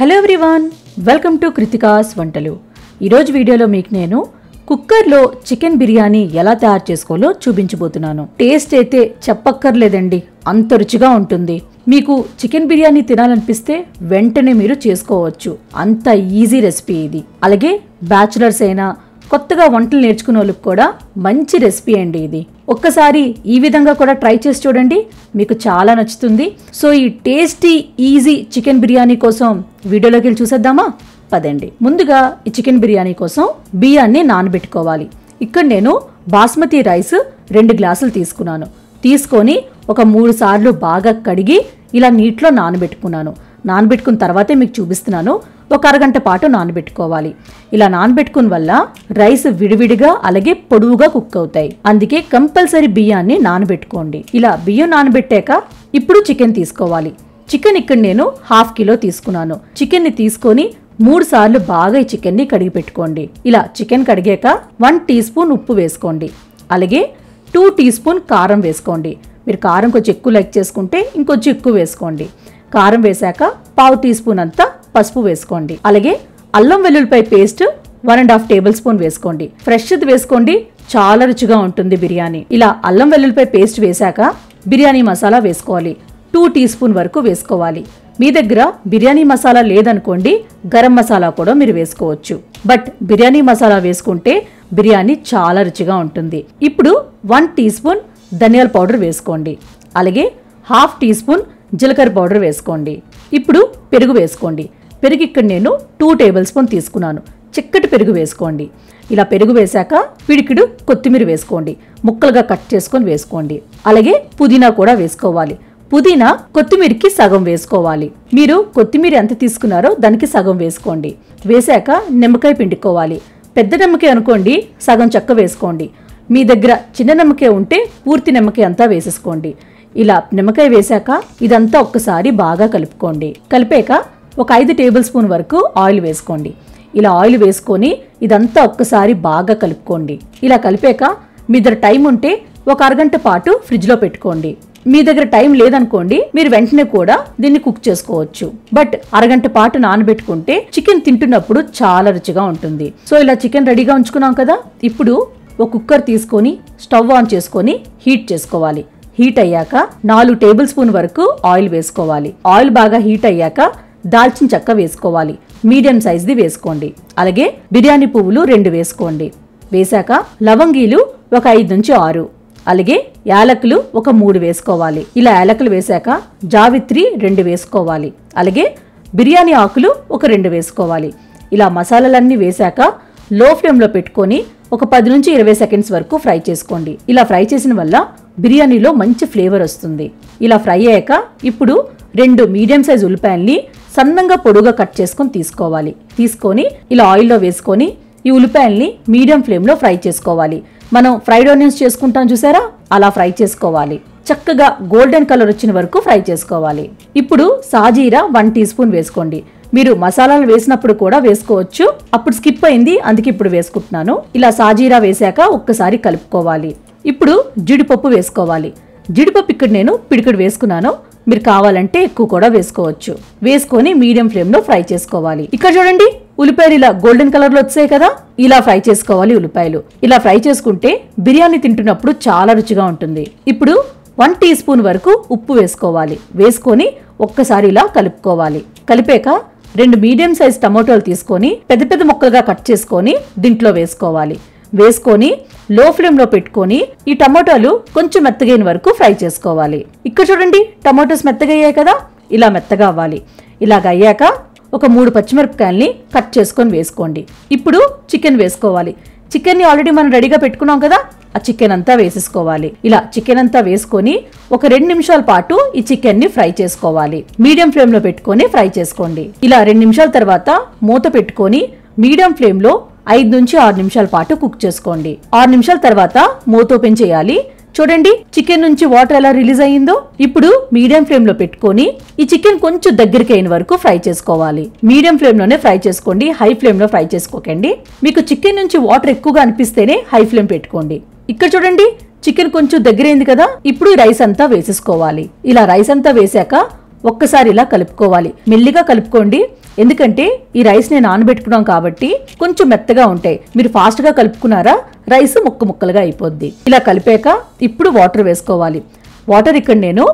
hello everyone welcome to Kritika's వంటలు ఈరోజు వీడియోలో మీకు నేను కుక్కర్లో చికెన్ బిర్యానీ ఎలా తయారు చేసుకోవాలో చూపించబోతున్నాను టేస్ట్ అయితే చెప్పక్కర్లేదండి అంత రుచిగా ఉంటుంది మీకు చికెన్ బిర్యానీ తినాలనిపిస్తే వెంటనే మీరు చేసుకోవచ్చు అంత ఈజీ రెసిపీ ఇది అలాగే బ్యాచులర్స్ అయినా కొత్తగా వంటలు నేర్చుకునే వాళ్ళకి కూడా మంచి రెసిపీ అండి ఇది ఒక్కసారి ఈ విధంగా కూడా ట్రై చేసి చూడండి మీకు చాలా నచ్చుతుంది సో ఈ టేస్టీ ఈజీ చికెన్ బిర్యానీ కోసం వీడియోలోకి వెళ్ళి చూసేద్దామా పదండి ముందుగా ఈ చికెన్ బిర్యానీ కోసం బియ్యాన్ని నానబెట్టుకోవాలి ఇక్కడ నేను బాస్మతి రైస్ రెండు గ్లాసులు తీసుకున్నాను తీసుకొని ఒక మూడు సార్లు బాగా కడిగి ఇలా నీటిలో నానబెట్టుకున్నాను నానబెట్టుకున్న తర్వాతే మీకు చూపిస్తున్నాను ఒక అరగంట పాటు నానబెట్టుకోవాలి ఇలా నానబెట్టుకుని వల్ల రైస్ విడివిడిగా అలాగే పొడువుగా కుక్ అవుతాయి అందుకే కంపల్సరీ బియ్యాన్ని నానబెట్టుకోండి ఇలా బియ్యం నానబెట్టాక ఇప్పుడు చికెన్ తీసుకోవాలి చికెన్ ఇక్కడ నేను హాఫ్ కిలో తీసుకున్నాను చికెన్ని తీసుకొని మూడు సార్లు బాగా ఈ చికెన్ని కడిగి పెట్టుకోండి ఇలా చికెన్ కడిగాక వన్ టీ స్పూన్ ఉప్పు వేసుకోండి అలాగే టూ టీ స్పూన్ కారం వేసుకోండి మీరు కారం కొంచెం ఎక్కువ లైక్ చేసుకుంటే ఇంకొంచెం ఎక్కువ వేసుకోండి కారం వేశాక పావు టీ స్పూన్ అంతా పసుపు వేసుకోండి అలాగే అల్లం వెల్లుల్లిపాయ paste one and half tablespoon వేసుకోండి ఫ్రెష్ది వేసుకోండి చాలా రుచిగా ఉంటుంది బిర్యానీ ఇలా అల్లం వెల్లుల్లిపాయ పేస్ట్ వేశాక బిర్యానీ మసాలా వేసుకోవాలి టూ టీ స్పూన్ వరకు వేసుకోవాలి మీ దగ్గర బిర్యానీ మసాలా లేదనుకోండి గరం మసాలా కూడా మీరు వేసుకోవచ్చు బట్ బిర్యానీ మసాలా వేసుకుంటే బిర్యానీ చాలా రుచిగా ఉంటుంది ఇప్పుడు వన్ టీ స్పూన్ ధనియాల పౌడర్ వేసుకోండి అలాగే హాఫ్ టీ స్పూన్ జీలకర్ర పౌడర్ వేసుకోండి ఇప్పుడు పెరుగు వేసుకోండి పెరుగు ఇక్కడ నేను టూ టేబుల్ స్పూన్ తీసుకున్నాను చిక్కటి పెరుగు వేసుకోండి ఇలా పెరుగు వేశాక పిడికిడు కొత్తిమీర వేసుకోండి ముక్కలుగా కట్ చేసుకొని వేసుకోండి అలాగే పుదీనా కూడా వేసుకోవాలి పుదీనా కొత్తిమీరకి సగం వేసుకోవాలి మీరు కొత్తిమీర ఎంత తీసుకున్నారో దానికి సగం వేసుకోండి వేశాక నిమ్మకాయ పిండుకోవాలి పెద్ద నిమ్మకాయ అనుకోండి సగం చెక్క వేసుకోండి మీ దగ్గర చిన్న నిమ్మకాయ ఉంటే పూర్తి నిమ్మకాయ అంతా వేసేసుకోండి ఇలా నిమ్మకాయ వేశాక ఇదంతా ఒక్కసారి బాగా కలుపుకోండి కలిపాక ఒక ఐదు టేబుల్ స్పూన్ వరకు ఆయిల్ వేసుకోండి ఇలా ఆయిల్ వేసుకొని ఇదంతా ఒక్కసారి బాగా కలుపుకోండి ఇలా కలిపాక మీ దగ్గర టైం ఉంటే ఒక అరగంట పాటు ఫ్రిడ్జ్లో పెట్టుకోండి మీ దగ్గర టైం లేదనుకోండి మీరు వెంటనే కూడా దీన్ని కుక్ చేసుకోవచ్చు బట్ అరగంట పాటు నానబెట్టుకుంటే చికెన్ తింటున్నప్పుడు చాలా రుచిగా ఉంటుంది సో ఇలా చికెన్ రెడీగా ఉంచుకున్నాం కదా ఇప్పుడు ఒక కుక్కర్ తీసుకొని స్టవ్ ఆన్ చేసుకొని హీట్ చేసుకోవాలి హీట్ అయ్యాక నాలుగు టేబుల్ స్పూన్ వరకు ఆయిల్ వేసుకోవాలి ఆయిల్ బాగా హీట్ అయ్యాక దాల్చిన చెక్క వేసుకోవాలి మీడియం సైజ్ది వేసుకోండి అలాగే బిర్యానీ పువ్వులు రెండు వేసుకోండి వేశాక లవంగీలు ఒక ఐదు నుంచి ఆరు అలాగే యాలకులు ఒక మూడు వేసుకోవాలి ఇలా యాలకులు వేశాక జావిత్రి రెండు వేసుకోవాలి అలాగే బిర్యానీ ఆకులు ఒక రెండు వేసుకోవాలి ఇలా మసాలాలన్నీ వేశాక లో ఫ్లేమ్లో పెట్టుకొని ఒక పది నుంచి ఇరవై సెకండ్స్ వరకు ఫ్రై చేసుకోండి ఇలా ఫ్రై చేసిన వల్ల బిర్యానీలో మంచి ఫ్లేవర్ వస్తుంది ఇలా ఫ్రై అయ్యాక ఇప్పుడు రెండు మీడియం సైజ్ ఉల్లిపాయల్ని సన్నంగా పొడుగా కట్ చేసుకొని తీసుకోవాలి తీసుకొని ఇలా ఆయిల్లో వేసుకొని ఈ ఉల్లిపాయల్ని మీడియం ఫ్లేమ్లో ఫ్రై చేసుకోవాలి మనం ఫ్రైడ్ ఆనియన్స్ చేసుకుంటాం చూసారా అలా ఫ్రై చేసుకోవాలి చక్కగా గోల్డెన్ కలర్ వచ్చిన వరకు ఫ్రై చేసుకోవాలి ఇప్పుడు సాజీరా వన్ టీ స్పూన్ వేసుకోండి మీరు మసాలాలు వేసినప్పుడు కూడా వేసుకోవచ్చు అప్పుడు స్కిప్ అయింది అందుకే ఇప్పుడు వేసుకుంటున్నాను ఇలా సాజీరా వేశాక ఒక్కసారి కలుపుకోవాలి ఇప్పుడు జీడిపప్పు వేసుకోవాలి జీడిపప్పు ఇక్కడ నేను పిడికిడు వేసుకున్నాను మీరు కావాలంటే ఎక్కువ కూడా వేసుకోవచ్చు వేసుకొని మీడియం లో ఫ్రై చేసుకోవాలి ఇక్కడ చూడండి ఉల్లిపాయలు ఇలా గోల్డెన్ కలర్ లో వచ్చాయి కదా ఇలా ఫ్రై చేసుకోవాలి ఉల్లిపాయలు ఇలా ఫ్రై చేసుకుంటే బిర్యానీ తింటున్నప్పుడు చాలా రుచిగా ఉంటుంది ఇప్పుడు వన్ టీ స్పూన్ వరకు ఉప్పు వేసుకోవాలి వేసుకొని ఒక్కసారి ఇలా కలుపుకోవాలి కలిపాక రెండు మీడియం సైజ్ టమాటోలు తీసుకొని పెద్ద పెద్ద ముక్కలుగా కట్ చేసుకొని దీంట్లో వేసుకోవాలి వేసుకొని లో ఫ్లేమ్లో పెట్టుకొని ఈ టమోటాలు కొంచెం మెత్తగైన వరకు ఫ్రై చేసుకోవాలి ఇక్కడ చూడండి టమాటోస్ మెత్తగయ్యాయి కదా ఇలా మెత్తగా అవ్వాలి ఇలాగ అయ్యాక ఒక మూడు పచ్చిమిరపకాయల్ని కట్ చేసుకొని వేసుకోండి ఇప్పుడు చికెన్ వేసుకోవాలి చికెన్ని ఆల్రెడీ మనం రెడీగా పెట్టుకున్నాం కదా ఆ చికెన్ అంతా వేసేసుకోవాలి ఇలా చికెన్ అంతా వేసుకొని ఒక రెండు నిమిషాల పాటు ఈ చికెన్ ని ఫ్రై చేసుకోవాలి మీడియం ఫ్లేమ్ లో పెట్టుకొని ఫ్రై చేసుకోండి ఇలా రెండు నిమిషాల తర్వాత మూత పెట్టుకొని మీడియం ఫ్లేమ్ లో ఐదు నుంచి ఆరు నిమిషాల పాటు కుక్ చేసుకోండి ఆరు నిమిషాల తర్వాత మూత ఓపెన్ చేయాలి చూడండి చికెన్ నుంచి వాటర్ ఎలా రిలీజ్ అయ్యిందో ఇప్పుడు మీడియం ఫ్లేమ్ లో పెట్టుకొని ఈ చికెన్ కొంచెం దగ్గరికి అయిన వరకు ఫ్రై చేసుకోవాలి మీడియం ఫ్లేమ్ లోనే ఫ్రై చేసుకోండి హై ఫ్లేమ్ లో ఫ్రై చేసుకోకండి మీకు చికెన్ నుంచి వాటర్ ఎక్కువగా అనిపిస్తేనే హై ఫ్లేమ్ పెట్టుకోండి ఇక్కడ చూడండి చికెన్ కొంచెం దగ్గరైంది కదా ఇప్పుడు రైస్ అంతా వేసేసుకోవాలి ఇలా రైస్ అంతా వేసాక ఒక్కసారి ఇలా కలుపుకోవాలి మెల్లిగా కలుపుకోండి ఎందుకంటే ఈ రైస్ నేను నానబెట్టుకున్నాం కాబట్టి కొంచెం మెత్తగా ఉంటాయి మీరు ఫాస్ట్గా కలుపుకున్నారా రైస్ ముక్క ముక్కలుగా అయిపోద్ది ఇలా కలిపాక ఇప్పుడు వాటర్ వేసుకోవాలి వాటర్ ఇక్కడ నేను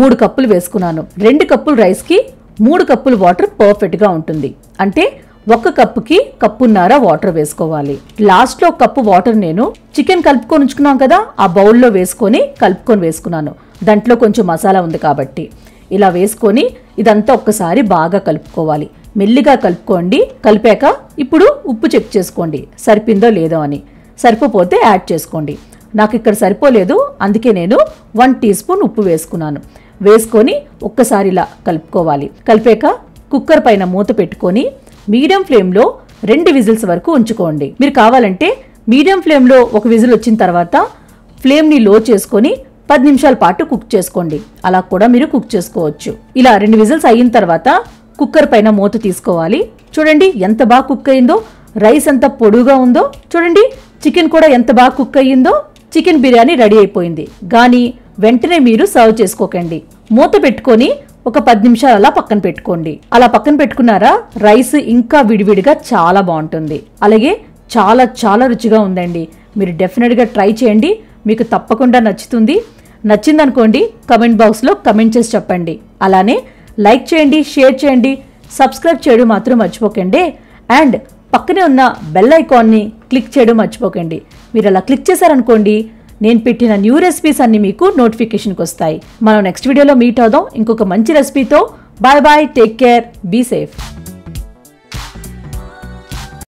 మూడు కప్పులు వేసుకున్నాను రెండు కప్పులు రైస్కి మూడు కప్పులు వాటర్ పర్ఫెక్ట్గా ఉంటుంది అంటే ఒక కప్పుకి కప్పున్నర వాటర్ వేసుకోవాలి లాస్ట్ లో కప్పు వాటర్ నేను చికెన్ కలుపుకొని ఉంచుకున్నాం కదా ఆ బౌల్లో వేసుకొని కలుపుకొని వేసుకున్నాను దాంట్లో కొంచెం మసాలా ఉంది కాబట్టి ఇలా వేసుకొని ఇదంతా ఒక్కసారి బాగా కలుపుకోవాలి మెల్లిగా కలుపుకోండి కలిపాక ఇప్పుడు ఉప్పు చెక్ చేసుకోండి సరిపిందో లేదో అని సరిపోతే యాడ్ చేసుకోండి నాకు ఇక్కడ సరిపోలేదు అందుకే నేను వన్ టీ స్పూన్ ఉప్పు వేసుకున్నాను వేసుకొని ఒక్కసారి ఇలా కలుపుకోవాలి కలిపాక కుక్కర్ పైన మూత పెట్టుకొని మీడియం ఫ్లేమ్లో రెండు విజిల్స్ వరకు ఉంచుకోండి మీరు కావాలంటే మీడియం ఫ్లేమ్లో ఒక విజిల్ వచ్చిన తర్వాత ఫ్లేమ్ని లో చేసుకొని పది నిమిషాల పాటు కుక్ చేసుకోండి అలా కూడా మీరు కుక్ చేసుకోవచ్చు ఇలా రెండు విజిల్స్ అయిన తర్వాత కుక్కర్ పైన మూత తీసుకోవాలి చూడండి ఎంత బాగా కుక్ అయిందో రైస్ ఎంత పొడుగా ఉందో చూడండి చికెన్ కూడా ఎంత బాగా కుక్ అయ్యిందో చికెన్ బిర్యానీ రెడీ అయిపోయింది కానీ వెంటనే మీరు సర్వ్ చేసుకోకండి మూత పెట్టుకొని ఒక పది నిమిషాలు అలా పక్కన పెట్టుకోండి అలా పక్కన పెట్టుకున్నారా రైస్ ఇంకా విడివిడిగా చాలా బాగుంటుంది అలాగే చాలా చాలా రుచిగా ఉందండి మీరు డెఫినెట్గా ట్రై చేయండి మీకు తప్పకుండా నచ్చుతుంది నచ్చిందనుకోండి కమెంట్ బాక్స్లో కమెంట్ చేసి చెప్పండి అలానే లైక్ చేయండి షేర్ చేయండి సబ్స్క్రైబ్ చేయడం మాత్రం మర్చిపోకండి అండ్ పక్కనే ఉన్న బెల్ ఐకాన్ని క్లిక్ చేయడం మర్చిపోకండి మీరు అలా క్లిక్ చేశారనుకోండి నేను పెట్టిన న్యూ రెసిపీస్ అన్నీ మీకు నోటిఫికేషన్కి వస్తాయి మనం నెక్స్ట్ వీడియోలో మీట్ అవుదాం ఇంకొక మంచి రెసిపీతో bye bye take care be safe